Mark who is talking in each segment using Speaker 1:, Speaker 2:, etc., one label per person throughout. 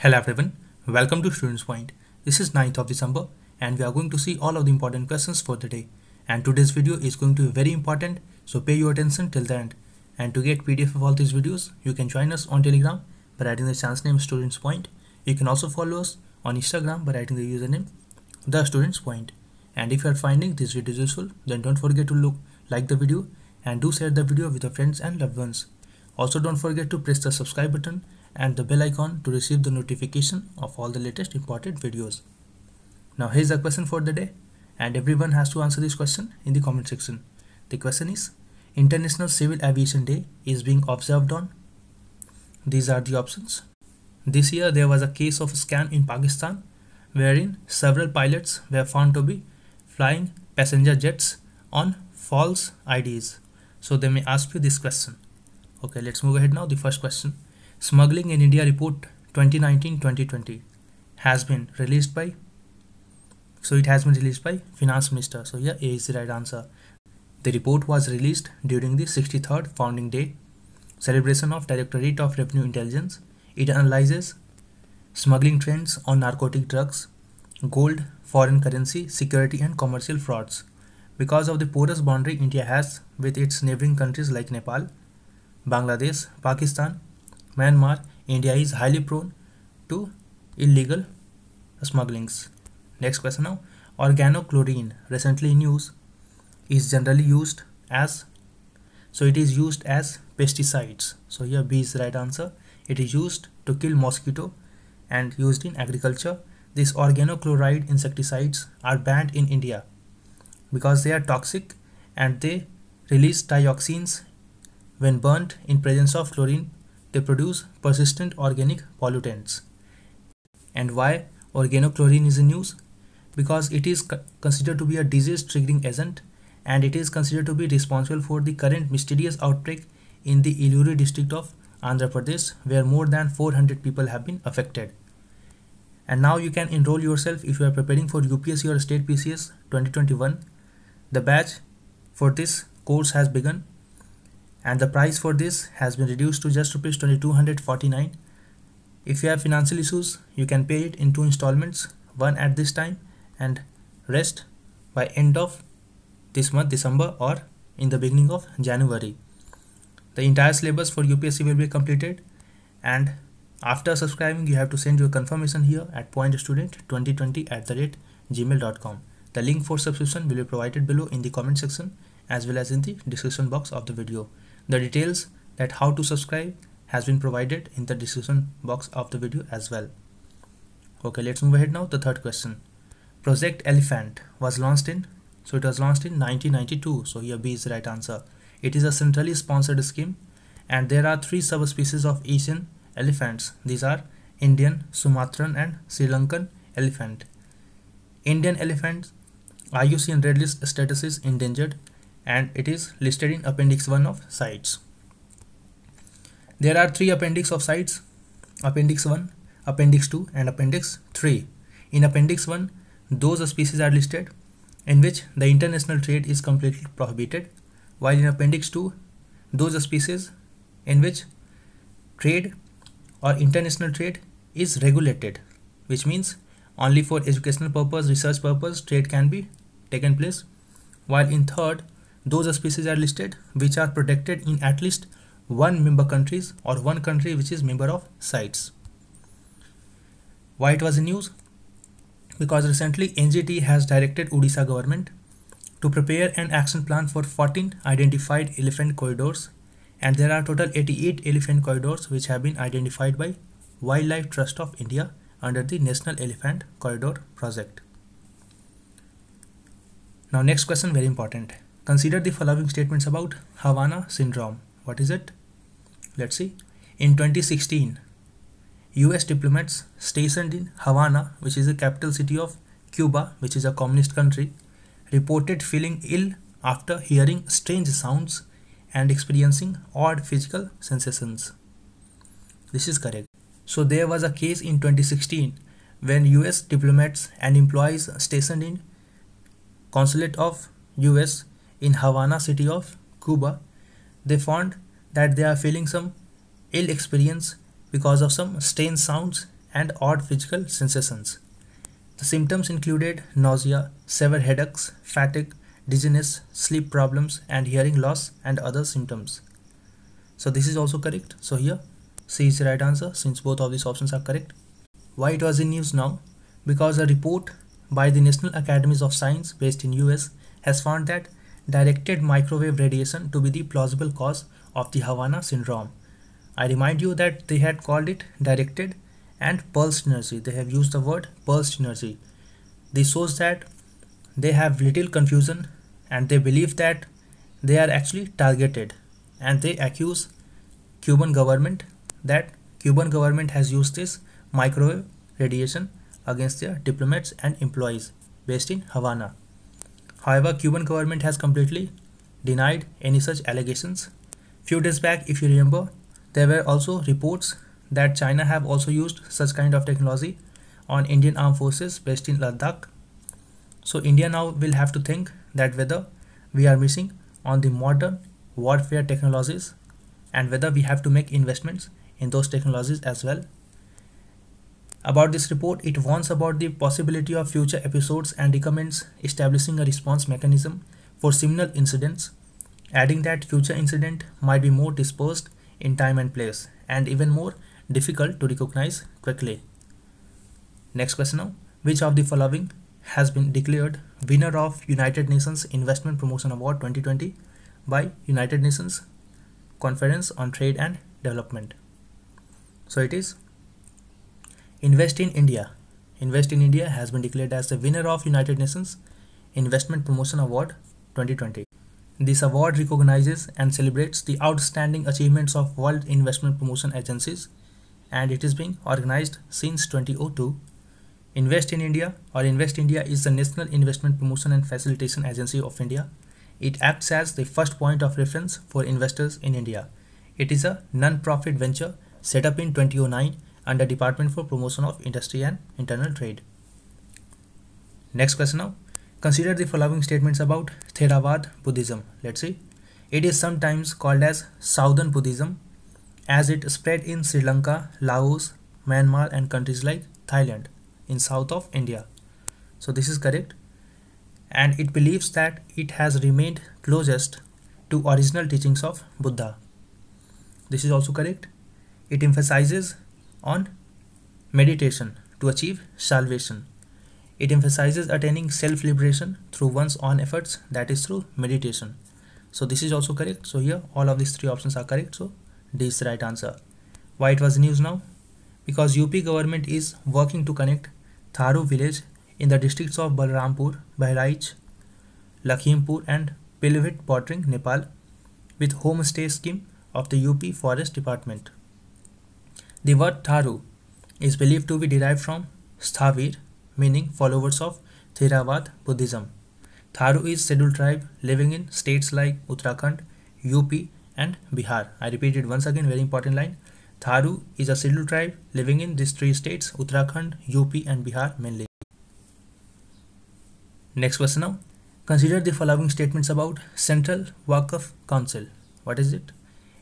Speaker 1: Hello everyone, welcome to Students Point. This is 9th of December and we are going to see all of the important questions for the day. And today's video is going to be very important so pay your attention till the end. And to get PDF of all these videos, you can join us on Telegram by writing the channel name Students Point. You can also follow us on Instagram by writing the username The Students Point. And if you are finding this video useful, then don't forget to look, like the video and do share the video with your friends and loved ones. Also don't forget to press the subscribe button and the bell icon to receive the notification of all the latest important videos. Now here's the question for the day and everyone has to answer this question in the comment section. The question is International Civil Aviation Day is being observed on. These are the options. This year there was a case of a scam in Pakistan wherein several pilots were found to be flying passenger jets on false IDs. So they may ask you this question. Okay, let's move ahead now. The first question Smuggling in India report 2019-2020 has been released by so it has been released by finance minister so yeah a is the right answer the report was released during the 63rd founding day celebration of directorate of revenue intelligence it analyzes smuggling trends on narcotic drugs gold foreign currency security and commercial frauds because of the porous boundary india has with its neighboring countries like nepal bangladesh pakistan Myanmar, India is highly prone to illegal smugglings. Next question now. Organochlorine, recently in use, is generally used as, so it is used as pesticides. So here B is the right answer. It is used to kill mosquito and used in agriculture. These organochloride insecticides are banned in India because they are toxic and they release dioxins when burnt in presence of chlorine they produce persistent organic pollutants. And why organochlorine is in use? Because it is co considered to be a disease triggering agent and it is considered to be responsible for the current mysterious outbreak in the Iluri district of Andhra Pradesh where more than 400 people have been affected. And now you can enroll yourself if you are preparing for UPSC or State PCS 2021. The batch for this course has begun and the price for this has been reduced to just rupees 2249 if you have financial issues you can pay it in two installments one at this time and rest by end of this month december or in the beginning of january the entire syllabus for upsc will be completed and after subscribing you have to send your confirmation here at pointstudent2020 at the rate gmail.com the link for subscription will be provided below in the comment section as well as in the description box of the video. The details that how to subscribe has been provided in the description box of the video as well. Okay, let's move ahead now the third question. Project Elephant was launched in, so it was launched in 1992. So here B is the right answer. It is a centrally sponsored scheme and there are three subspecies of Asian elephants. These are Indian, Sumatran and Sri Lankan elephant. Indian elephants IUCN Red List status is endangered and it is listed in appendix 1 of sites. There are three appendix of sites, appendix 1, appendix 2 and appendix 3. In appendix 1, those species are listed in which the international trade is completely prohibited, while in appendix 2, those species in which trade or international trade is regulated, which means only for educational purpose, research purpose, trade can be taken place. While in third, those species are listed which are protected in at least one member countries or one country which is member of sites. Why it was in news? Because recently NGT has directed Odisha government to prepare an action plan for 14 identified elephant corridors and there are total 88 elephant corridors which have been identified by Wildlife Trust of India under the National Elephant Corridor project. Now next question very important. Consider the following statements about Havana syndrome. What is it? Let's see. In 2016, US diplomats stationed in Havana, which is the capital city of Cuba, which is a communist country, reported feeling ill after hearing strange sounds and experiencing odd physical sensations. This is correct. So there was a case in 2016 when US diplomats and employees stationed in consulate of US in Havana city of Cuba, they found that they are feeling some ill experience because of some strange sounds and odd physical sensations. The symptoms included nausea, severe headaches, fatigue, dizziness, sleep problems, and hearing loss and other symptoms. So this is also correct. So here C is the right answer since both of these options are correct. Why it was in news now? Because a report by the National Academies of Science based in US has found that directed microwave radiation to be the plausible cause of the Havana syndrome. I remind you that they had called it directed and pulsed energy. They have used the word pulsed energy. This shows that they have little confusion and they believe that they are actually targeted and they accuse Cuban government that Cuban government has used this microwave radiation against their diplomats and employees based in Havana. However, Cuban government has completely denied any such allegations. Few days back, if you remember, there were also reports that China have also used such kind of technology on Indian armed forces based in Ladakh. So India now will have to think that whether we are missing on the modern warfare technologies and whether we have to make investments in those technologies as well about this report, it warns about the possibility of future episodes and recommends establishing a response mechanism for similar incidents, adding that future incident might be more dispersed in time and place and even more difficult to recognize quickly. Next question now, which of the following has been declared winner of United Nations Investment Promotion Award 2020 by United Nations Conference on Trade and Development? So it is Invest in India. Invest in India has been declared as the winner of United Nations Investment Promotion Award 2020. This award recognizes and celebrates the outstanding achievements of world investment promotion agencies and it is being organized since 2002. Invest in India or Invest India is the National Investment Promotion and Facilitation Agency of India. It acts as the first point of reference for investors in India. It is a non-profit venture set up in 2009 under Department for Promotion of Industry and Internal Trade. Next question now. Consider the following statements about Theravada Buddhism. Let's see. It is sometimes called as Southern Buddhism as it spread in Sri Lanka, Laos, Myanmar and countries like Thailand in south of India. So this is correct. And it believes that it has remained closest to original teachings of Buddha. This is also correct. It emphasizes on meditation to achieve salvation. It emphasizes attaining self liberation through one's own efforts, that is through meditation. So, this is also correct. So, here all of these three options are correct. So, D is the right answer. Why it was news now? Because UP government is working to connect Tharu village in the districts of Balrampur, Bahraich, Lakhimpur, and Pilvit bordering Nepal, with homestay scheme of the UP Forest Department. The word Tharu is believed to be derived from Sthavir, meaning followers of Theravada Buddhism. Tharu is scheduled tribe living in states like Uttarakhand, UP and Bihar. I repeat it once again, very important line. Tharu is a scheduled tribe living in these three states, Uttarakhand, UP and Bihar mainly. Next question now. Consider the following statements about Central Wakaf Council. What is it?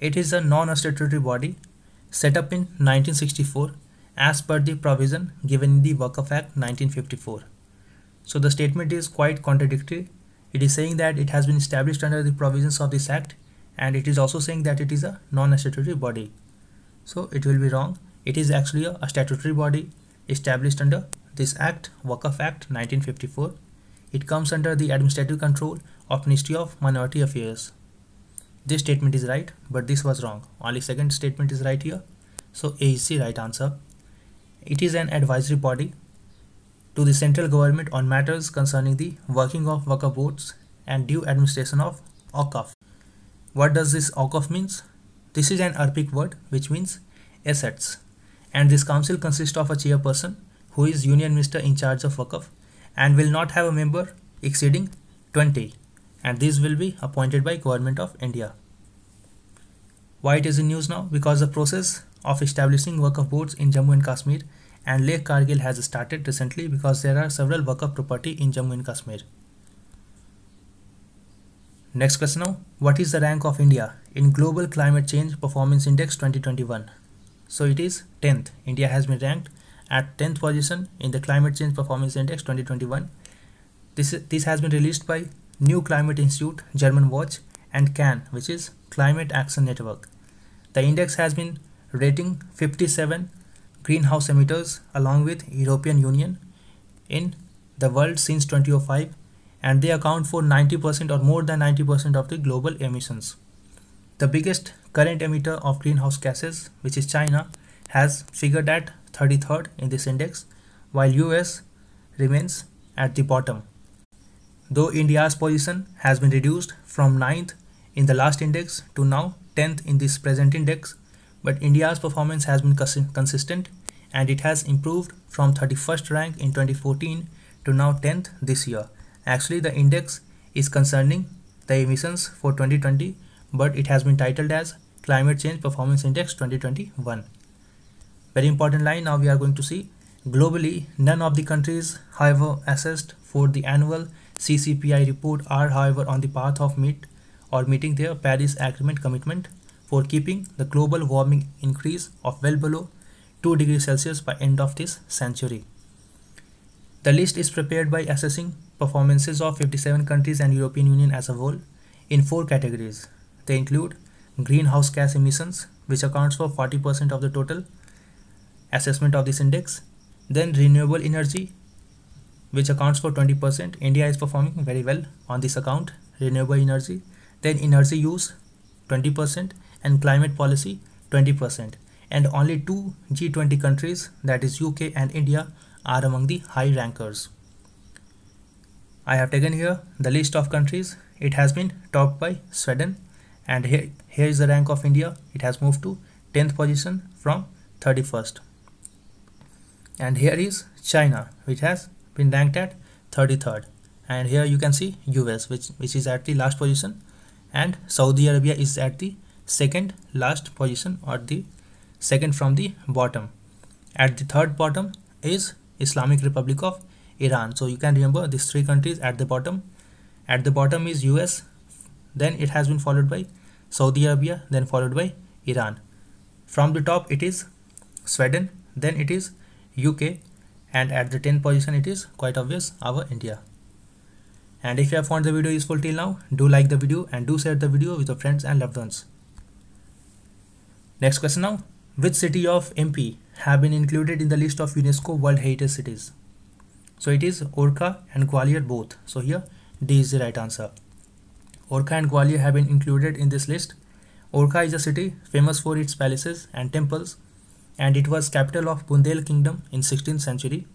Speaker 1: It is a non-statutory body set up in 1964 as per the provision given in the of Act 1954. So the statement is quite contradictory. It is saying that it has been established under the provisions of this act and it is also saying that it is a non-statutory body. So it will be wrong. It is actually a statutory body established under this act, of Act 1954. It comes under the administrative control of Ministry of Minority Affairs this statement is right but this was wrong only second statement is right here so a is the right answer it is an advisory body to the central government on matters concerning the working of worker boards and due administration of OCOF. What does this OCOF means? This is an Arabic word which means assets and this council consists of a chairperson who is union minister in charge of OCOF and will not have a member exceeding 20 and these will be appointed by Government of India. Why it is in news now? Because the process of establishing of boards in Jammu and Kashmir and Leh Kargil has started recently because there are several of property in Jammu and Kashmir. Next question now, what is the rank of India in Global Climate Change Performance Index 2021? So it is 10th. India has been ranked at 10th position in the Climate Change Performance Index 2021. This, this has been released by New Climate Institute, German Watch, and CAN, which is Climate Action Network. The index has been rating 57 greenhouse emitters along with European Union in the world since 2005 and they account for 90% or more than 90% of the global emissions. The biggest current emitter of greenhouse gases, which is China, has figured at 33rd in this index while US remains at the bottom though India's position has been reduced from 9th in the last index to now 10th in this present index, but India's performance has been consistent and it has improved from 31st rank in 2014 to now 10th this year. Actually, the index is concerning the emissions for 2020, but it has been titled as Climate Change Performance Index 2021. Very important line now we are going to see. Globally, none of the countries, however, assessed for the annual CCPI report are however on the path of meet or meeting their Paris Agreement commitment for keeping the global warming increase of well below 2 degrees Celsius by end of this century. The list is prepared by assessing performances of 57 countries and European Union as a whole in four categories. They include greenhouse gas emissions, which accounts for 40% of the total assessment of this index, then renewable energy which accounts for 20%. India is performing very well on this account, renewable energy, then energy use 20% and climate policy 20%. And only two G20 countries that is UK and India are among the high rankers. I have taken here the list of countries. It has been topped by Sweden and here, here is the rank of India. It has moved to 10th position from 31st. And here is China which has been ranked at 33rd and here you can see US which which is at the last position and Saudi Arabia is at the second last position or the second from the bottom at the third bottom is Islamic Republic of Iran so you can remember these three countries at the bottom at the bottom is US then it has been followed by Saudi Arabia then followed by Iran from the top it is Sweden then it is UK and at the 10 position it is quite obvious our India. And if you have found the video useful till now, do like the video and do share the video with your friends and loved ones. Next question now, which city of MP have been included in the list of UNESCO World Heritage Cities? So it is Orca and Gwalior both. So here D is the right answer. Orca and Gwalior have been included in this list. Orca is a city famous for its palaces and temples and it was capital of Bundel kingdom in 16th century.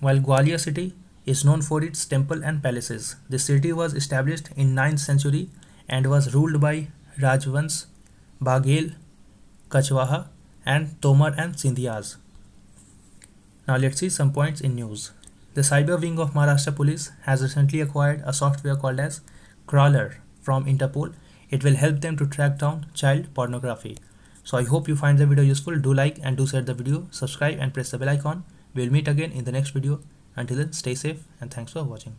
Speaker 1: While Gwalior city is known for its temple and palaces. The city was established in 9th century and was ruled by Rajvans, Baghel, Kachwaha and Tomar and Sindhias Now let's see some points in news. The cyber wing of Maharashtra police has recently acquired a software called as Crawler from Interpol. It will help them to track down child pornography. So I hope you find the video useful. Do like and do share the video, subscribe and press the bell icon. We'll meet again in the next video. Until then, stay safe and thanks for watching.